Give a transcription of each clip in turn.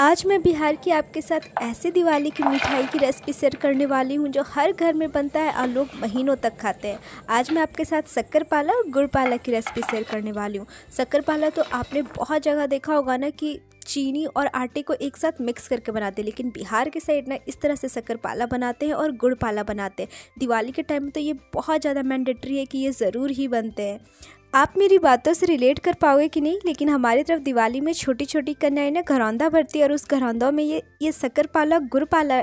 आज मैं बिहार की आपके साथ ऐसे दिवाली की मिठाई की रेसिपी शेयर करने वाली हूँ जो हर घर में बनता है और लोग महीनों तक खाते हैं आज मैं आपके साथ शक्कर पाला और गुड़ पाला की रेसिपी शेयर करने वाली हूँ शक्कर पाला तो आपने बहुत जगह देखा होगा ना कि चीनी और आटे को एक साथ मिक्स करके बनाते हैं लेकिन बिहार के साइड ना इस तरह से शक्कर पाला बनाते हैं और गुड़ पाला बनाते हैं दिवाली के टाइम में तो ये बहुत ज़्यादा मैंडेटरी है कि ये ज़रूर ही बनते हैं आप मेरी बातों से रिलेट कर पाओगे कि नहीं लेकिन हमारी तरफ दिवाली में छोटी छोटी कन्याएं ना घरौंदा भरती है और उस घरौंदों में ये ये शक्कर पाला गुरपाला पाला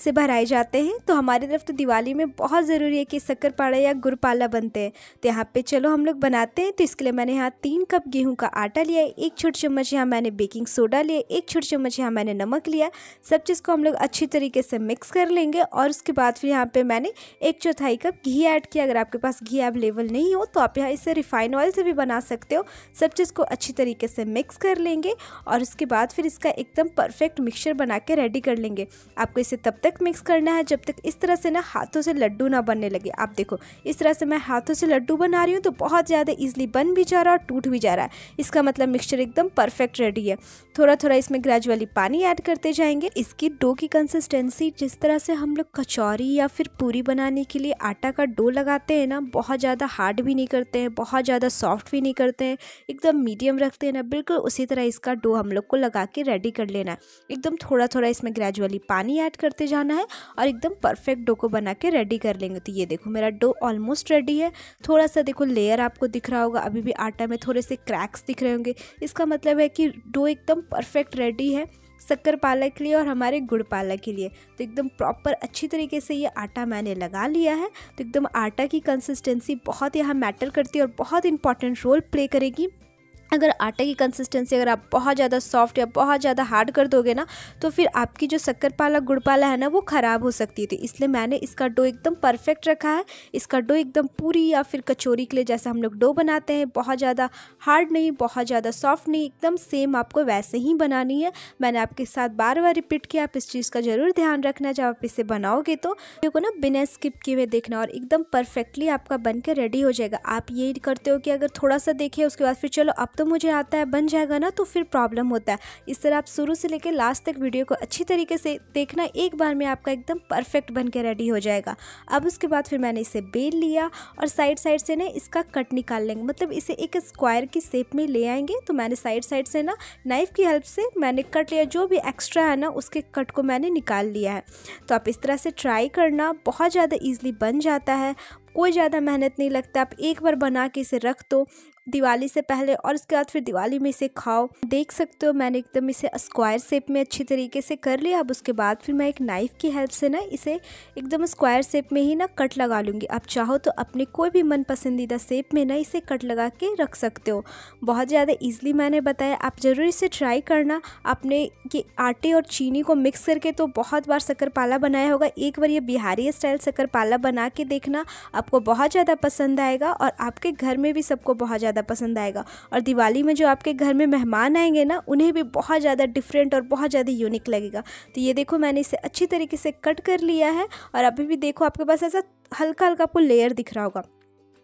से भराए जाते हैं तो हमारी तरफ तो दिवाली में बहुत ज़रूरी है कि शक्कर पाड़ा या गुड़ पाला बनते हैं तो यहाँ पे चलो हम लोग बनाते हैं तो इसके लिए मैंने यहाँ तीन कप गेहूँ का आटा लिया है एक छोटे चम्मच यहाँ मैंने बेकिंग सोडा लिया एक छोटे चम्मच यहाँ मैंने नमक लिया सब चीज़ को हम लोग अच्छी तरीके से मिक्स कर लेंगे और उसके बाद फिर यहाँ पर मैंने एक चौथाई कप घी ऐड किया अगर आपके पास घी अवेलेबल नहीं हो तो आप यहाँ इसे रिफाइन ऑयल से भी बना सकते हो सब चीज़ को अच्छी तरीके से मिक्स कर लेंगे और उसके बाद फिर इसका एकदम परफेक्ट मिक्सचर बना के रेडी कर लेंगे आपको इसे तब तक मिक्स करना है जब तक इस तरह से ना हाथों से लड्डू ना बनने लगे आप देखो इस तरह से मैं हाथों से लड्डू बना रही हूँ तो बहुत ज़्यादा ईजिली बन भी जा रहा है और टूट भी जा रहा है इसका मतलब मिक्सचर एकदम परफेक्ट रेडी है थोड़ा थोड़ा इसमें ग्रेजुअली पानी ऐड करते जाएंगे इसकी डो की कंसिस्टेंसी जिस तरह से हम लोग कचौरी या फिर पूरी बनाने के लिए आटा का डो लगाते हैं ना बहुत ज़्यादा हार्ड भी नहीं करते हैं बहुत ज़्यादा सॉफ्ट भी नहीं करते हैं एकदम मीडियम रखते हैं ना बिल्कुल उसी तरह इसका डो हम लोग को लगा के रेडी कर लेना है एकदम थोड़ा थोड़ा इसमें ग्रेजुअली पानी ऐड करते जाए जाना है और एकदम परफेक्ट डो को बना के रेडी कर लेंगे तो ये देखो मेरा डो ऑलमोस्ट रेडी है थोड़ा सा देखो लेयर आपको दिख रहा होगा अभी भी आटा में थोड़े से क्रैक्स दिख रहे होंगे इसका मतलब है कि डो एकदम परफेक्ट रेडी है शक्कर पालक के लिए और हमारे गुड़ पालक के लिए तो एकदम प्रॉपर अच्छी तरीके से ये आटा मैंने लगा लिया है तो एकदम आटा की कंसिस्टेंसी बहुत यहाँ मैटर करती है और बहुत इंपॉर्टेंट रोल प्ले करेगी अगर आटे की कंसिस्टेंसी अगर आप बहुत ज़्यादा सॉफ्ट या बहुत ज़्यादा हार्ड कर दोगे ना तो फिर आपकी जो शक्कर पाला गुड़ पाला है ना वो ख़राब हो सकती है तो इसलिए मैंने इसका डो एकदम परफेक्ट रखा है इसका डो एकदम पूरी या फिर कचौरी के लिए जैसा हम लोग डो बनाते हैं बहुत ज़्यादा हार्ड नहीं बहुत ज़्यादा सॉफ्ट नहीं एकदम सेम आपको वैसे ही बनानी है मैंने आपके साथ बार बार रिपीट किया आप इस चीज़ का ज़रूर ध्यान रखना जब आप इसे बनाओगे तो देखो ना बिना स्किप किए हुए देखना और एकदम परफेक्टली आपका बन रेडी हो जाएगा आप ये करते हो कि अगर थोड़ा सा देखे उसके बाद फिर चलो आप तो मुझे आता है बन जाएगा ना तो फिर प्रॉब्लम होता है इस तरह आप शुरू से लेकर लास्ट तक वीडियो को अच्छी तरीके से देखना एक बार में आपका एकदम परफेक्ट बन के रेडी हो जाएगा अब उसके बाद फिर मैंने इसे बेल लिया और साइड साइड से ना इसका कट निकाल लेंगे मतलब इसे एक स्क्वायर की शेप में ले आएंगे तो मैंने साइड साइड से ना नाइफ़ की हेल्प से मैंने कट लिया जो भी एक्स्ट्रा है ना उसके कट को मैंने निकाल लिया है तो आप इस तरह से ट्राई करना बहुत ज़्यादा ईजिली बन जाता है कोई ज़्यादा मेहनत नहीं लगता आप एक बार बना के इसे रख दो दिवाली से पहले और उसके बाद फिर दिवाली में इसे खाओ देख सकते हो मैंने एकदम इसे स्क्वायर शेप में अच्छी तरीके से कर लिया अब उसके बाद फिर मैं एक नाइफ़ की हेल्प से ना इसे एकदम स्क्वायर शेप में ही ना कट लगा लूँगी आप चाहो तो अपने कोई भी मन पसंदीदा शेप में ना इसे कट लगा के रख सकते हो बहुत ज़्यादा ईजिली मैंने बताया आप ज़रूर इसे ट्राई करना आपने ये आटे और चीनी को मिक्स करके तो बहुत बार शक्करपाला बनाया होगा एक बार ये बिहारी स्टाइल शक्करपाला बना के देखना आपको बहुत ज़्यादा पसंद आएगा और आपके घर में भी सबको बहुत ज़्यादा ज़्यादा पसंद आएगा और दिवाली में जो आपके घर में मेहमान आएंगे ना उन्हें भी बहुत ज़्यादा डिफरेंट और बहुत ज़्यादा यूनिक लगेगा तो ये देखो मैंने इसे अच्छी तरीके से कट कर लिया है और अभी भी देखो आपके पास ऐसा हल्का हल्का आपको लेयर दिख रहा होगा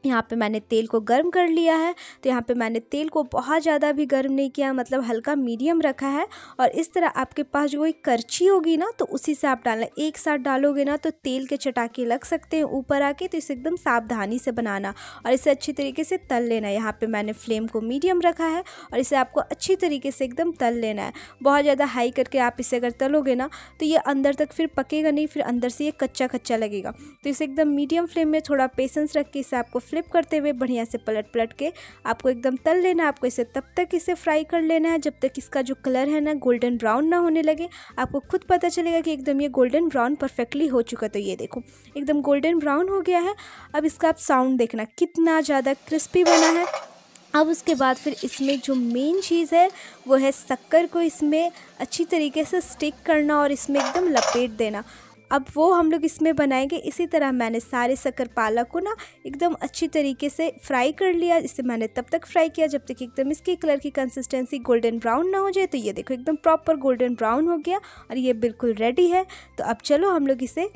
यहाँ पे मैंने तेल को गर्म कर लिया है तो यहाँ पे मैंने तेल को बहुत ज़्यादा भी गर्म नहीं किया मतलब हल्का मीडियम रखा है और इस तरह आपके पास जो कोई करछी होगी ना तो उसी से आप डालना एक साथ डालोगे ना तो तेल के चटाके लग सकते हैं ऊपर आके तो इसे एकदम सावधानी से बनाना और इसे अच्छी तरीके से तल लेना यहाँ पर मैंने फ्लेम को मीडियम रखा है और इसे आपको अच्छी तरीके से एकदम तल लेना है बहुत ज़्यादा हाई करके आप इसे अगर तलोगे ना तो ये अंदर तक फिर पकेगा नहीं फिर अंदर से ये कच्चा कच्चा लगेगा तो इसे एकदम मीडियम फ्लेम में थोड़ा पेशेंस रख के इसे आपको फ्लिप करते हुए बढ़िया से पलट पलट के आपको एकदम तल लेना आपको इसे तब तक इसे फ्राई कर लेना है जब तक इसका जो कलर है ना गोल्डन ब्राउन ना होने लगे आपको खुद पता चलेगा कि एकदम ये गोल्डन ब्राउन परफेक्टली हो चुका तो ये देखो एकदम गोल्डन ब्राउन हो गया है अब इसका आप साउंड देखना कितना ज़्यादा क्रिस्पी बना है अब उसके बाद फिर इसमें जो मेन चीज़ है वो है शक्कर को इसमें अच्छी तरीके से स्टिक करना और इसमें एकदम लपेट देना अब वो हम लोग इसमें बनाएंगे इसी तरह मैंने सारे शक्कर पालक को ना एकदम अच्छी तरीके से फ्राई कर लिया इसे मैंने तब तक फ्राई किया जब तक एकदम इसकी कलर की कंसिस्टेंसी गोल्डन ब्राउन ना हो जाए तो ये देखो एकदम प्रॉपर गोल्डन ब्राउन हो गया और ये बिल्कुल रेडी है तो अब चलो हम लोग इसे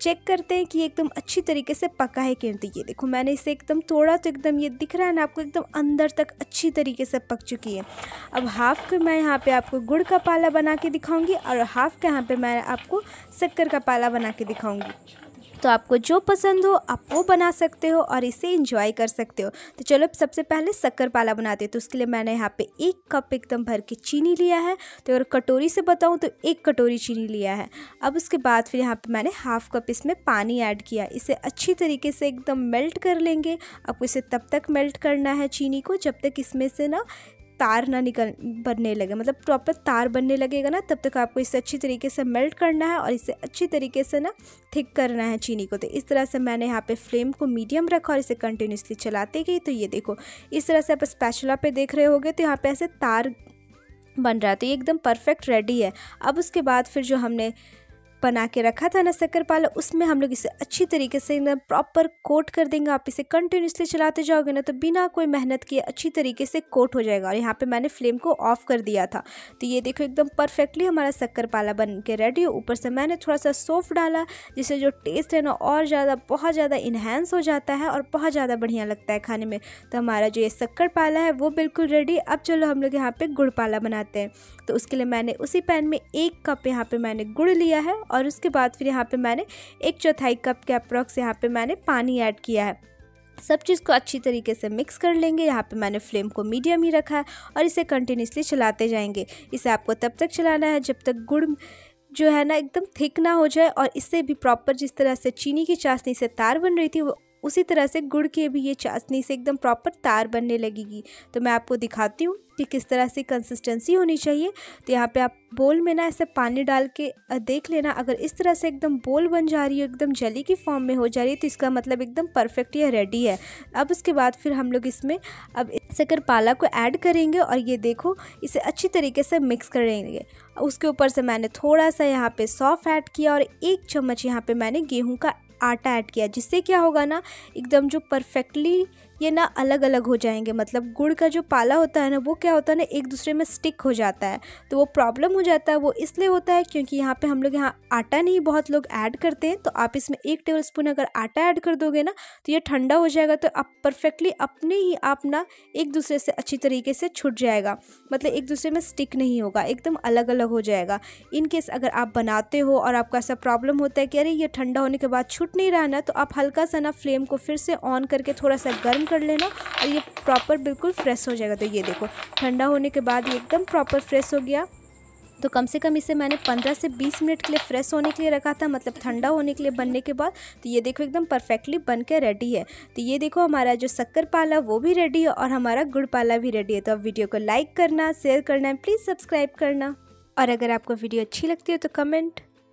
चेक करते हैं कि एकदम अच्छी तरीके से पका है कि नहीं तो ये देखो मैंने इसे एकदम थोड़ा तो एकदम ये दिख रहा है ना आपको एकदम अंदर तक अच्छी तरीके से पक चुकी है अब हाफ़ का मैं यहाँ पे आपको गुड़ का पाला बना के दिखाऊंगी और हाफ़ का यहाँ पे मैं आपको शक्कर का पाला बना के दिखाऊंगी तो आपको जो पसंद हो आप वो बना सकते हो और इसे इंजॉय कर सकते हो तो चलो सबसे पहले शक्कर पाला बनाते हैं तो उसके लिए मैंने यहाँ पे एक कप एकदम भर के चीनी लिया है तो अगर कटोरी से बताऊँ तो एक कटोरी चीनी लिया है अब उसके बाद फिर यहाँ पर मैंने हाफ़ कप इसमें पानी ऐड किया इसे अच्छी तरीके से एकदम मेल्ट कर लेंगे आपको इसे तब तक मेल्ट करना है चीनी को जब तक इसमें से ना तार ना निकल बनने लगे मतलब प्रॉपर तार बनने लगेगा ना तब तक आपको इसे अच्छी तरीके से मेल्ट करना है और इसे अच्छी तरीके से ना थिक करना है चीनी को तो इस तरह से मैंने यहाँ पे फ्लेम को मीडियम रखा और इसे कंटिन्यूसली चलाते गई तो ये देखो इस तरह से आप स्पैचुला पे देख रहे हो तो यहाँ पे ऐसे तार बन रहा है तो ये एकदम परफेक्ट रेडी है अब उसके बाद फिर जो हमने बना के रखा था ना शक्कर पाला उसमें हम लोग इसे अच्छी तरीके से एकदम प्रॉपर कोट कर देंगे आप इसे कंटिन्यूसली चलाते जाओगे ना तो बिना कोई मेहनत किए अच्छी तरीके से कोट हो जाएगा और यहाँ पे मैंने फ्लेम को ऑफ कर दिया था तो ये देखो एकदम परफेक्टली हमारा शक्करपाला बन के रेडी हो ऊपर से मैंने थोड़ा सा सोफ डाला जिससे जो टेस्ट है ना और ज़्यादा बहुत ज़्यादा इन्हेंस हो जाता है और बहुत ज़्यादा बढ़िया लगता है खाने में तो हमारा जो ये शक्कर पाला है वो बिल्कुल रेडी अब चलो हम लोग यहाँ गुड़ गुड़पाला बनाते हैं तो उसके लिए मैंने उसी पैन में एक कप यहाँ पर मैंने गुड़ लिया है और उसके बाद फिर यहाँ पे मैंने एक चौथाई कप के अप्रॉक्स यहाँ पे मैंने पानी ऐड किया है सब चीज़ को अच्छी तरीके से मिक्स कर लेंगे यहाँ पे मैंने फ्लेम को मीडियम ही रखा है और इसे कंटिन्यूसली चलाते जाएंगे इसे आपको तब तक चलाना है जब तक गुड़ जो है ना एकदम थिक ना हो जाए और इससे भी प्रॉपर जिस तरह से चीनी की चाशनी से तार बन रही थी वो उसी तरह से गुड़ के भी ये चाशनी से एकदम प्रॉपर तार बनने लगेगी तो मैं आपको दिखाती हूँ कि किस तरह से कंसिस्टेंसी होनी चाहिए तो यहाँ पे आप बोल में ना ऐसे पानी डाल के देख लेना अगर इस तरह से एकदम बोल बन जा रही है एकदम जली की फॉर्म में हो जा रही है तो इसका मतलब एकदम परफेक्ट या रेडी है अब उसके बाद फिर हम लोग इसमें अब पाला को ऐड करेंगे और ये देखो इसे अच्छी तरीके से मिक्स करेंगे उसके ऊपर से मैंने थोड़ा सा यहाँ पे सॉफ्ट ऐड किया और एक चम्मच यहाँ पे मैंने गेहूँ का आटा ऐड किया जिससे क्या होगा ना एकदम जो परफेक्टली ये ना अलग अलग हो जाएंगे मतलब गुड़ का जो पाला होता है ना वो क्या होता है ना एक दूसरे में स्टिक हो जाता है तो वो प्रॉब्लम हो जाता है वो इसलिए होता है क्योंकि यहाँ पे हम लोग यहाँ आटा नहीं बहुत लोग ऐड करते हैं तो आप इसमें एक टेबल स्पून अगर आटा ऐड कर दोगे ना तो ये ठंडा हो जाएगा तो आप परफेक्टली अपने ही आप ना एक दूसरे से अच्छी तरीके से छुट जाएगा मतलब एक दूसरे में स्टिक नहीं होगा एकदम अलग अलग हो जाएगा इनकेस अगर आप बनाते हो और आपका ऐसा प्रॉब्लम होता है कि अरे ये ठंडा होने के बाद छूट नहीं रहा ना तो आप हल्का सा ना फ्लेम को फिर से ऑन करके थोड़ा सा गर्म कर लेना और ये प्रॉपर बिल्कुल फ्रेश हो जाएगा तो ये देखो ठंडा होने के बाद ये एकदम प्रॉपर फ्रेश हो गया तो कम से कम इसे मैंने 15 से 20 मिनट के लिए फ्रेश होने के लिए रखा था मतलब ठंडा होने के लिए बनने के बाद तो ये देखो एकदम परफेक्टली बन के रेडी है तो ये देखो हमारा जो शक्कर पाला वो भी रेडी है और हमारा गुड़ पाला भी रेडी है तो अब वीडियो को लाइक करना शेयर करना प्लीज़ सब्सक्राइब करना और अगर आपको वीडियो अच्छी लगती है तो कमेंट